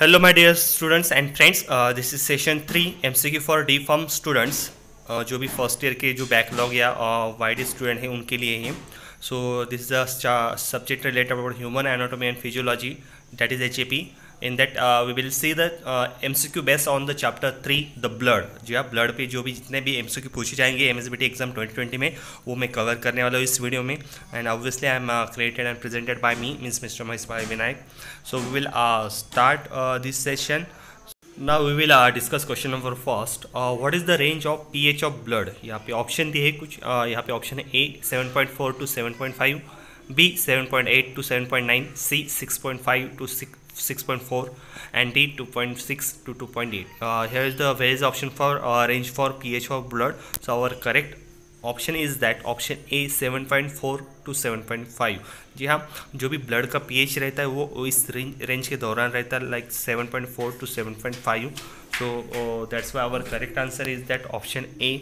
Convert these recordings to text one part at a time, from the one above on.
Hello my dear students and friends this is session three MCQ for D pharm students जो भी first year के जो backlog या wide uh, student हैं उनके लिए ही so this is subject related about human anatomy and physiology that is H A P in that we will see the M C Q best on the chapter three the blood जी हाँ blood पे जो भी जितने भी M C Q पूछे जाएंगे M S B T exam twenty twenty में वो मैं कवर करने वाला हूँ इस वीडियो में and obviously I am created and presented by me means mister Mahesh भाई Vinayak so we will start this session ना we will discuss question number first what is the range of P H of blood यहाँ पे option दिए है कुछ uh, यहाँ पे option है A seven point four to seven point five B seven point eight to seven point nine C six point five to six 6.4 and D 2.6 to 2.8 uh, here is the various option for uh, range for pH of blood so our correct option is that option A 7.4 to 7.5 जी हाँ जो भी blood का pH रहता है वो इस range range के दौरान रहता है like 7.4 to 7.5 so that's why our correct answer is that option A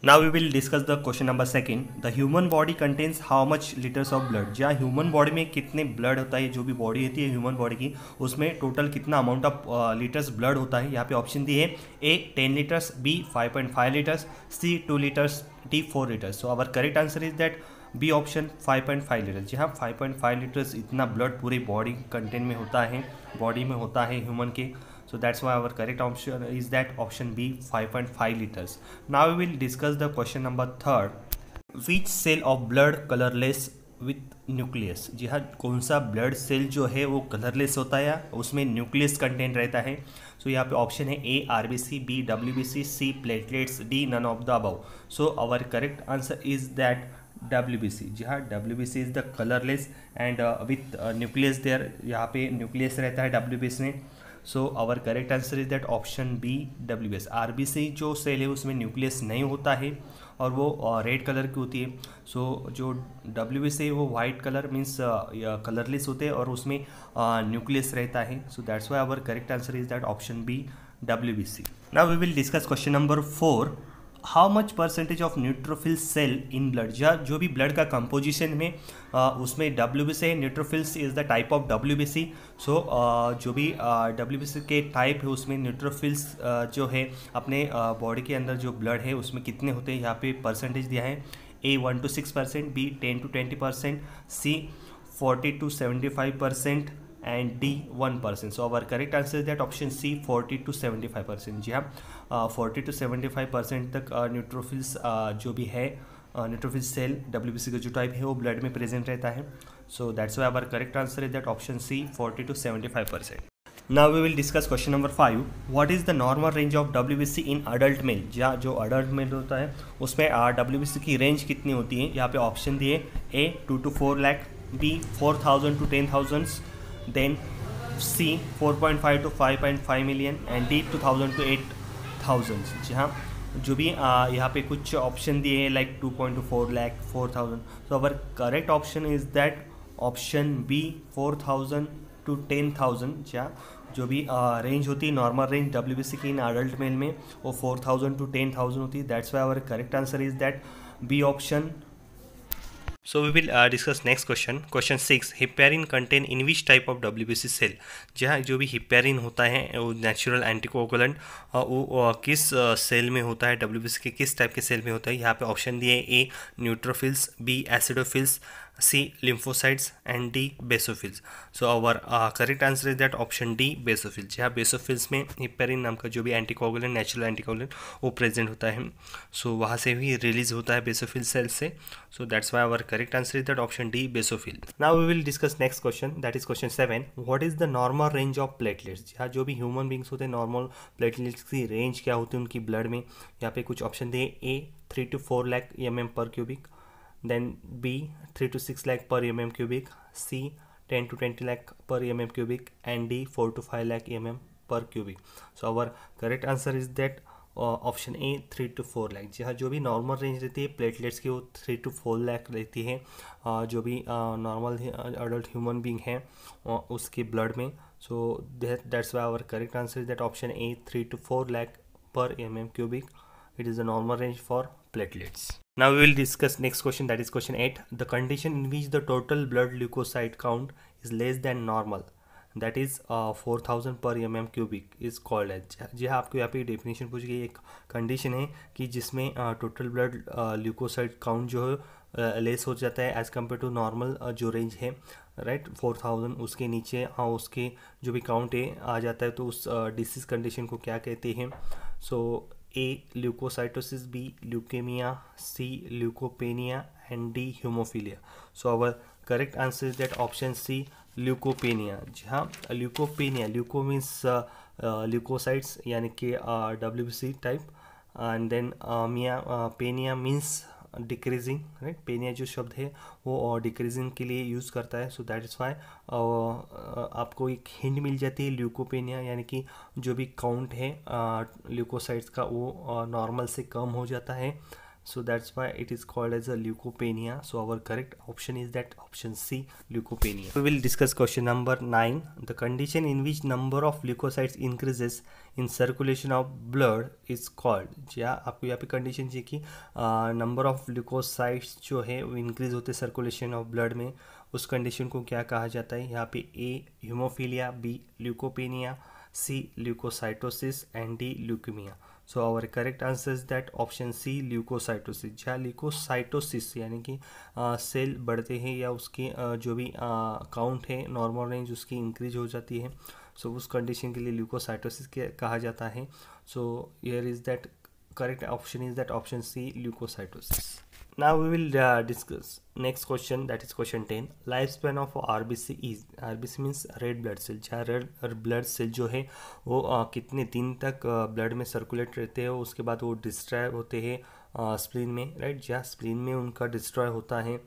Now we will discuss the question number second. The human body contains how much liters of blood? जहाँ human body में कितने blood होता है जो भी body होती है human body की उसमें total कितना amount of uh, liters blood होता है यहाँ पे option दिए A 10 liters, B 5.5 liters, C 2 liters, D 4 liters. So our correct answer is that B option 5.5 litre जी हाँ 5.5 लीटर्स इतना ब्लड पूरे बॉडी कंटेंट में होता है बॉडी में होता है ह्यूमन के so that's why our correct option is that option b 5.5 liters now we will discuss the question number third which cell of blood colorless with nucleus जी हाँ कौन सा ब्लड सेल जो है वो कलरलेस होता है उसमें न्यूक्लियस कंटेंट रहता है सो so, यहाँ पे ऑप्शन है A R B C B W B C C platelets D none of the above so our correct answer is that W B C जी हाँ W B C is the colourless and with nucleus there यहाँ पे nucleus रहता है W B C में so our correct answer is that option B W S R B C जो cell है उसमें न्यूक्लियस नहीं होता है और वो रेड कलर की होती है सो so, जो डब्ल्यू एस है वो वाइट कलर मीन्स कलरलेस होते हैं और उसमें न्यूक्लियस रहता है so that's why our correct answer is that option B W B C now we will discuss question number four how much percentage of neutrophil cell in blood या जो भी blood का कंपोजिशन में आ, उसमें W B C है neutrophils is the type of W B C so जो भी W B सी के टाइप है उसमें न्यूट्रोफिल्स जो है अपने बॉडी के अंदर जो ब्लड है उसमें कितने होते हैं यहाँ पे परसेंटेज दिया है A one to six percent B ten to twenty percent C forty to seventy five percent and D one percent so our correct answer is that option C forty to seventy five percent जी हाँ forty to seventy five percent तक neutrophils uh, uh, जो भी है neutrophil cell W B C का जो type है वो ब्लड में प्रेजेंट रहता है so that's why our correct answer is that option C forty to seventy five percent now we will discuss question number five what is the normal range of W B C in adult male या जो adult mail होता है उसमें W B C की range कितनी होती है यहाँ पे ऑप्शन दिए A two to four lakh B four thousand to ten thousands then C 4.5 to 5.5 million and D 2000 to 8000 जी हाँ जो भी यहाँ पे कुछ ऑप्शन दिए हैं like 2.4 to four lakh four thousand तो our correct option is that option B 4000 to ten thousand जी हाँ जो भी रेंज uh, होती है normal range W B C की इन अडल्ट मेल में वो 4000 टू टेन थाउजेंड होती है that's why our correct answer is that B option so we will discuss next question question six heparin contain in which type of W B C cell जहाँ जो भी heparin होता है वो natural anticoagulant वो किस सेल में होता है डब्ल्यू बी सी के किस टाइप के सेल में होता है यहाँ पे ऑप्शन दिए A neutrophils B acidophils C lymphocytes and D basophils so our correct answer is that option D basophils यहाँ बेसोफिल्स में हिपेरिन नाम का जो भी एंटीकोगुलेंट नेचुरल एंटीकोगुलेंट वो प्रेजेंट होता है सो so, वहाँ से भी रिलीज होता है बेसोफिल्स सेल से so that's why our correct answer is that option D, basophil. Now we will discuss next question that is question 7. What is the normal range of platelets? यहाँ जो भी human beings होते हैं normal platelets की range क्या होती है उनकी ब्लड में यहाँ पे कुछ ऑप्शन दिए A three to four lakh M M per cubic then B three to six lakh per M M cubic C ten to twenty lakh per M M cubic and D four to five cubic so our correct answer is that option A three to four lakh जी हाँ जो भी normal range रहती है platelets की वो three to four lakh रहती है जो भी नॉर्मल अडल्ट ह्यूमन बींग है उसके ब्लड में so that's why our correct answer that option A three to four lakh per M M cubic it is a normal range for platelets now we will discuss next question that is question eight the condition in which the total blood leukocyte count is less than normal that is four thousand per M M cubic is called as जी हाँ आपको यहाँ पे definition पूछ गई एक condition है कि जिसमें टोटल ब्लड ल्यूकोसाइड काउंट जो है लेस uh, हो जाता है एज़ कम्पेयर टू नॉर्मल जो रेंज है राइट फोर थाउजेंड उसके नीचे हाँ उसके जो भी काउंट है आ जाता है तो उस डिसीज़ uh, कंडीशन को क्या कहते हैं so A leukocytosis B leukemia C leukopenia and D haemophilia so our correct answer is that option C leukopenia जी हाँ leukopenia leuko means leukocytes uh, uh, यानी कि W C type and then मिया penia means decreasing right penia जो शब्द है वो decreasing के लिए यूज़ करता है सो दैट इज़ वाई आपको एक हिंड मिल जाती है ल्यूकोपेनिया यानी कि जो भी काउंट है ल्यूकोसाइट्स uh, का वो नॉर्मल से कम हो जाता है so that's why it is called as a leukopenia so our correct option is that option c leukopenia we will discuss question number 9 the condition in which number of leukocytes increases in circulation of blood is called या आपको यहाँ पे condition चाहिए कि number of leukocytes jo hai wo increase hote circulation of blood mein us condition ko kya kaha jata hai यहाँ pe a hemophilia b leukopenia c leukocytosis and d leukemia so our correct answer is that option C leukocytosis जहाँ leukocytosis यानी कि cell बढ़ते हैं या उसकी आ, जो भी काउंट है नॉर्मल रेंज उसकी इंक्रीज हो जाती है सो so, उस कंडीशन के लिए ल्यूकोसाइटोसिस कहा जाता है so your is that correct option is that option C leukocytosis now we will uh, discuss next question that is question 10 lifespan of rbc is rbc means red blood cell cha red blood cell jo hai wo uh, kitne din tak uh, blood mein circulate rehte hai uske baad wo destroy hote hai uh, spleen mein right ja या spleen में उनका destroy होता है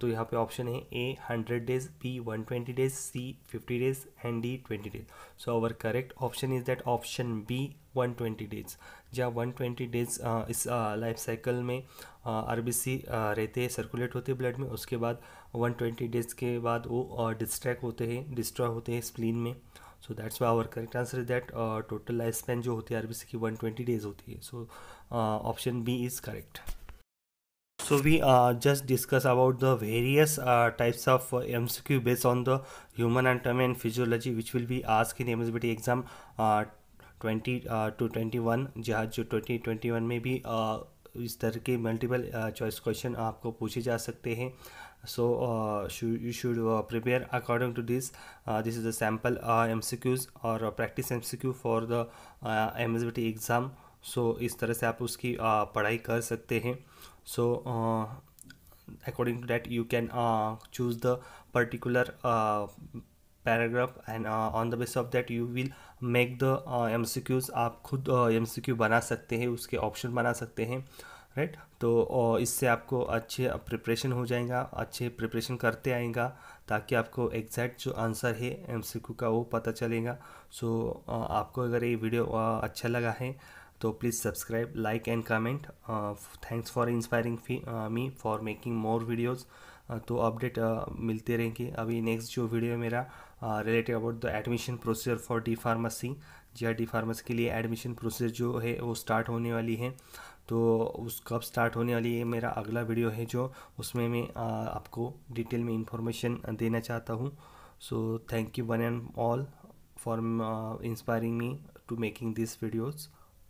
तो यहाँ पे option है A hundred days B one twenty days C fifty days and D twenty days so our correct option is that option B one twenty days जहाँ वन ट्वेंटी डेज इस लाइफ साइकिल में R B C रहते हैं circulate होते हैं blood में उसके बाद वन ट्वेंटी डेज के बाद वो डिस्ट्रैक्ट होते हैं डिस्ट्रॉय होते हैं स्प्लीन में so that's why our correct answer is that total life span जो होती है आर बी सी की वन ट्वेंटी डेज होती है so option B is correct So we uh, just discuss about the various uh, types of uh, MCQ based on the human anatomy and physiology which will be asked in MSBT exam uh, 20 uh, to 21 जहाँ jo 2021 mein bhi uh, is tarah ke multiple uh, choice question aapko puche ja sakte hain so uh, you should uh, prepare according to this uh, this is the sample uh, mcqs or uh, practice mcq for the uh, msbt exam so इस तरह से आप उसकी पढ़ाई कर सकते हैं so uh, according to that you can uh, choose the particular uh, paragraph and on the basis of that you will make the mcqs आप खुद mcq बना सकते हैं उसके ऑप्शन बना सकते हैं राइट तो इससे आपको अच्छे प्रिपरेशन हो जाएगा अच्छे प्रिपरेशन करते आएगा ताकि आपको एग्जैक्ट जो आंसर है एमसीक्यू का वो पता चलेगा सो आपको अगर ये वीडियो अच्छा लगा है तो please subscribe like and comment thanks for inspiring me for making more videos तो अपडेट uh, मिलते रहेंगे अभी नेक्स्ट जो वीडियो मेरा related about the admission procedure for D pharmacy जी आर डी फार्मेसी के लिए एडमिशन प्रोसीजर जो है वो स्टार्ट होने वाली है तो उस कब स्टार्ट होने वाली है मेरा अगला वीडियो है जो उसमें मैं uh, आपको डिटेल में इंफॉर्मेशन देना चाहता हूँ so thank you one and all for inspiring me to making this videos